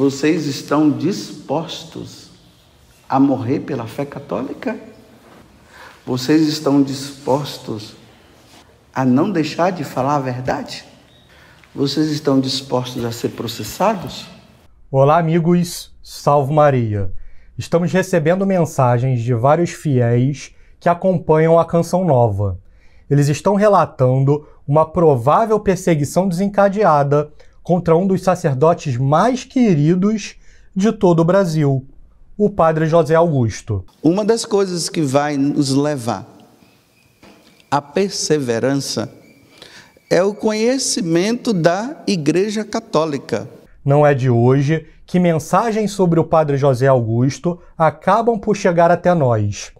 Vocês estão dispostos a morrer pela fé católica? Vocês estão dispostos a não deixar de falar a verdade? Vocês estão dispostos a ser processados? Olá, amigos, salve Maria! Estamos recebendo mensagens de vários fiéis que acompanham a Canção Nova. Eles estão relatando uma provável perseguição desencadeada contra um dos sacerdotes mais queridos de todo o Brasil, o padre José Augusto. Uma das coisas que vai nos levar à perseverança é o conhecimento da Igreja Católica. Não é de hoje que mensagens sobre o padre José Augusto acabam por chegar até nós.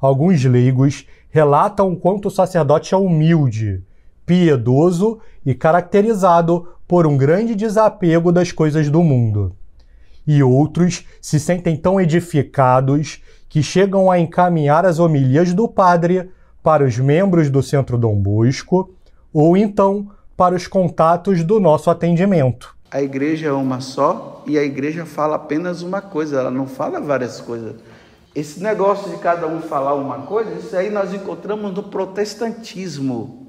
Alguns leigos relatam o quanto o sacerdote é humilde, piedoso e caracterizado por um grande desapego das coisas do mundo. E outros se sentem tão edificados que chegam a encaminhar as homilias do padre para os membros do Centro Dom Bosco ou então para os contatos do nosso atendimento. A igreja é uma só e a igreja fala apenas uma coisa, ela não fala várias coisas. Esse negócio de cada um falar uma coisa, isso aí nós encontramos no protestantismo.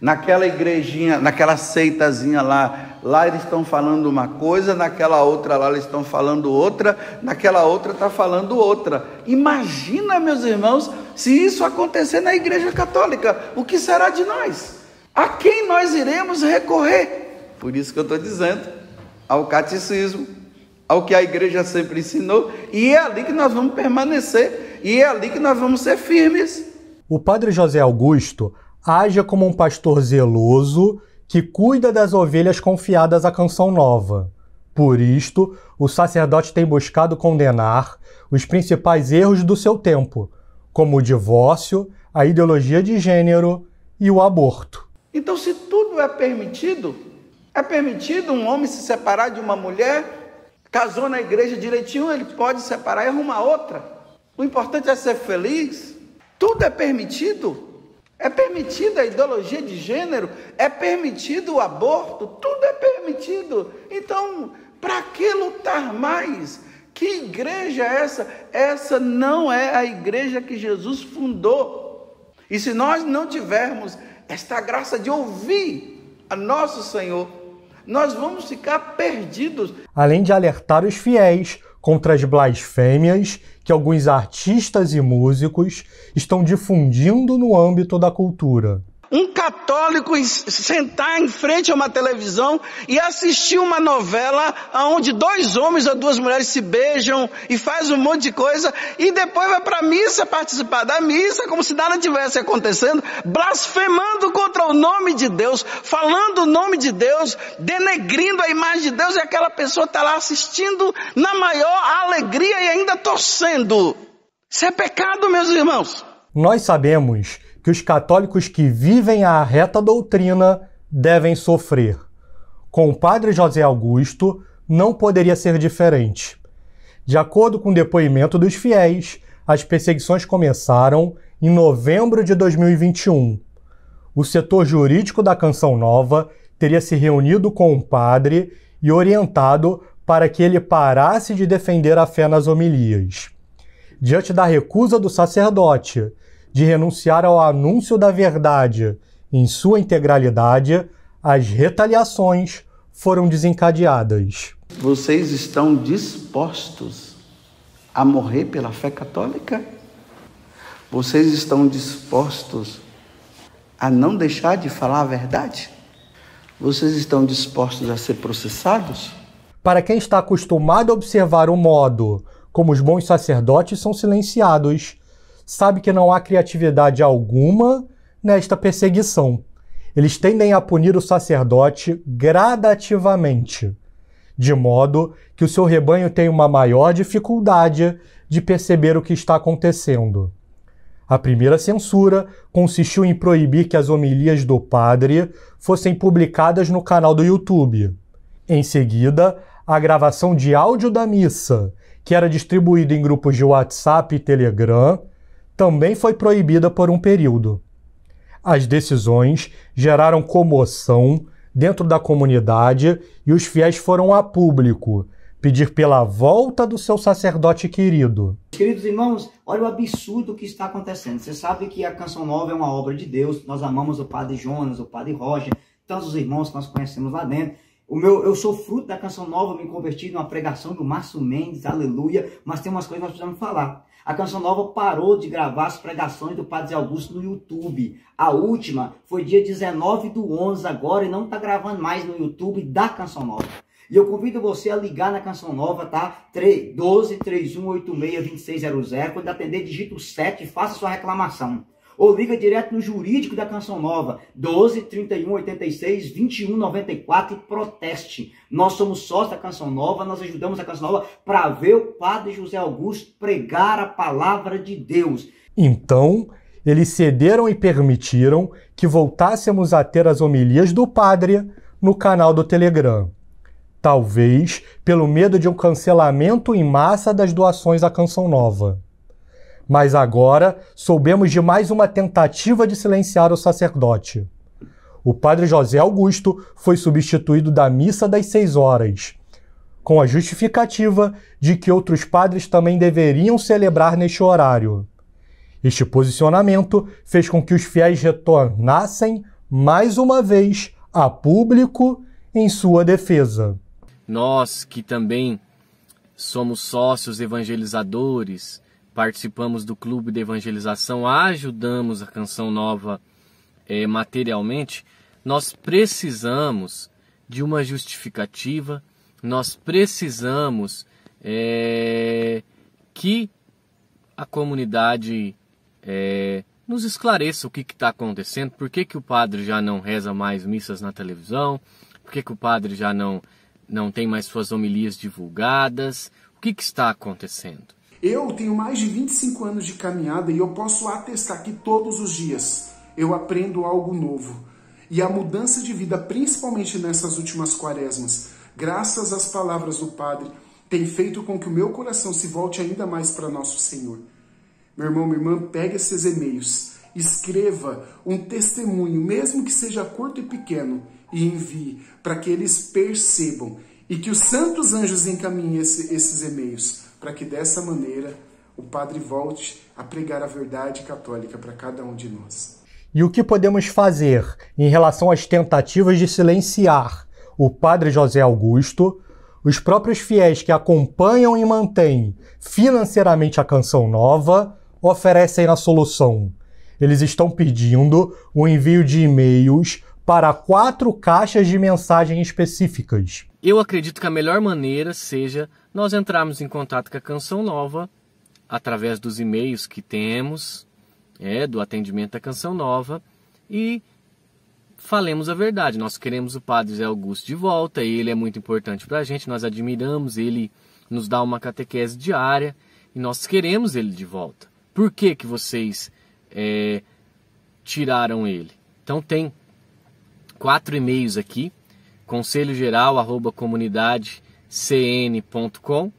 Naquela igrejinha, naquela seitazinha lá, lá eles estão falando uma coisa, naquela outra lá eles estão falando outra, naquela outra está falando outra. Imagina, meus irmãos, se isso acontecer na Igreja Católica, o que será de nós? A quem nós iremos recorrer? Por isso que eu estou dizendo, ao catecismo, ao que a igreja sempre ensinou, e é ali que nós vamos permanecer, e é ali que nós vamos ser firmes. O padre José Augusto Haja como um pastor zeloso que cuida das ovelhas confiadas à canção nova. Por isto, o sacerdote tem buscado condenar os principais erros do seu tempo, como o divórcio, a ideologia de gênero e o aborto. Então, se tudo é permitido, é permitido um homem se separar de uma mulher, casou na igreja direitinho, ele pode separar e arrumar outra. O importante é ser feliz. Tudo é permitido. É permitida a ideologia de gênero, é permitido o aborto, tudo é permitido. Então, para que lutar mais? Que igreja é essa? Essa não é a igreja que Jesus fundou. E se nós não tivermos esta graça de ouvir a nosso Senhor, nós vamos ficar perdidos. Além de alertar os fiéis, contra as blasfêmias que alguns artistas e músicos estão difundindo no âmbito da cultura. Um católico sentar em frente a uma televisão e assistir uma novela onde dois homens ou duas mulheres se beijam e faz um monte de coisa e depois vai para a missa participar da missa como se nada tivesse acontecendo, blasfemando contra o nome de Deus, falando o nome de Deus, denegrindo a imagem de Deus e aquela pessoa está lá assistindo na maior alegria e ainda torcendo. Isso é pecado, meus irmãos. Nós sabemos que os católicos que vivem a reta doutrina devem sofrer. Com o padre José Augusto, não poderia ser diferente. De acordo com o depoimento dos fiéis, as perseguições começaram em novembro de 2021. O setor jurídico da Canção Nova teria se reunido com o padre e orientado para que ele parasse de defender a fé nas homilias. Diante da recusa do sacerdote, de renunciar ao anúncio da verdade em sua integralidade, as retaliações foram desencadeadas. Vocês estão dispostos a morrer pela fé católica? Vocês estão dispostos a não deixar de falar a verdade? Vocês estão dispostos a ser processados? Para quem está acostumado a observar o modo como os bons sacerdotes são silenciados sabe que não há criatividade alguma nesta perseguição. Eles tendem a punir o sacerdote gradativamente, de modo que o seu rebanho tem uma maior dificuldade de perceber o que está acontecendo. A primeira censura consistiu em proibir que as homilias do padre fossem publicadas no canal do YouTube. Em seguida, a gravação de áudio da missa, que era distribuída em grupos de WhatsApp e Telegram, também foi proibida por um período. As decisões geraram comoção dentro da comunidade e os fiéis foram a público pedir pela volta do seu sacerdote querido. Queridos irmãos, olha o absurdo que está acontecendo. Você sabe que a Canção Nova é uma obra de Deus. Nós amamos o Padre Jonas, o Padre Roger, tantos irmãos que nós conhecemos lá dentro. O meu, eu sou fruto da canção nova, me converti numa pregação do Márcio Mendes, aleluia. Mas tem umas coisas que nós precisamos falar. A canção nova parou de gravar as pregações do Padre Zé Augusto no YouTube. A última foi dia 19 do 11 agora e não está gravando mais no YouTube da canção nova. E eu convido você a ligar na Canção Nova, tá? 12 3186 2600. Quando atender, digita o 7 e faça sua reclamação ou liga direto no jurídico da Canção Nova, 12 31 86 21 94 e proteste. Nós somos sócios da Canção Nova, nós ajudamos a Canção Nova para ver o padre José Augusto pregar a palavra de Deus. Então, eles cederam e permitiram que voltássemos a ter as homilias do padre no canal do Telegram. Talvez pelo medo de um cancelamento em massa das doações à Canção Nova. Mas agora soubemos de mais uma tentativa de silenciar o sacerdote. O padre José Augusto foi substituído da missa das seis horas, com a justificativa de que outros padres também deveriam celebrar neste horário. Este posicionamento fez com que os fiéis retornassem mais uma vez a público em sua defesa. Nós que também somos sócios evangelizadores, participamos do clube de evangelização, ajudamos a Canção Nova é, materialmente, nós precisamos de uma justificativa, nós precisamos é, que a comunidade é, nos esclareça o que está acontecendo, por que, que o padre já não reza mais missas na televisão, por que, que o padre já não, não tem mais suas homilias divulgadas, o que, que está acontecendo. Eu tenho mais de 25 anos de caminhada e eu posso atestar que todos os dias eu aprendo algo novo. E a mudança de vida, principalmente nessas últimas quaresmas, graças às palavras do Padre, tem feito com que o meu coração se volte ainda mais para nosso Senhor. Meu irmão, minha irmã, pegue esses e-mails, escreva um testemunho, mesmo que seja curto e pequeno, e envie para que eles percebam e que os santos anjos encaminhem esse, esses e-mails para que dessa maneira o Padre volte a pregar a verdade católica para cada um de nós. E o que podemos fazer em relação às tentativas de silenciar o Padre José Augusto, os próprios fiéis que acompanham e mantêm financeiramente a Canção Nova oferecem a solução. Eles estão pedindo o envio de e-mails para quatro caixas de mensagem específicas. Eu acredito que a melhor maneira seja nós entrarmos em contato com a Canção Nova através dos e-mails que temos, é, do atendimento da Canção Nova e falemos a verdade. Nós queremos o Padre Zé Augusto de volta, ele é muito importante para a gente, nós admiramos, ele nos dá uma catequese diária e nós queremos ele de volta. Por que, que vocês é, tiraram ele? Então tem quatro e-mails aqui: conselho geral conselhogeral@comunidadecn.com,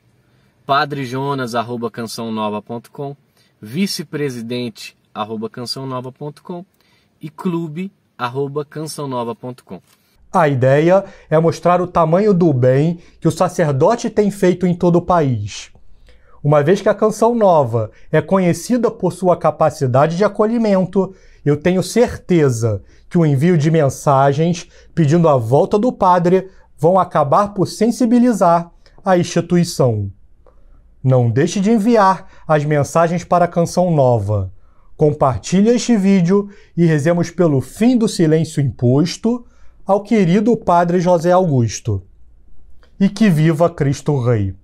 padrejonas@cançãonova.com, vicepresidente@cançãonova.com e clube clube@cançãonova.com. A ideia é mostrar o tamanho do bem que o sacerdote tem feito em todo o país uma vez que a Canção Nova é conhecida por sua capacidade de acolhimento, eu tenho certeza que o envio de mensagens pedindo a volta do padre vão acabar por sensibilizar a instituição. Não deixe de enviar as mensagens para a Canção Nova. Compartilhe este vídeo e rezemos pelo fim do silêncio imposto ao querido Padre José Augusto. E que viva Cristo Rei!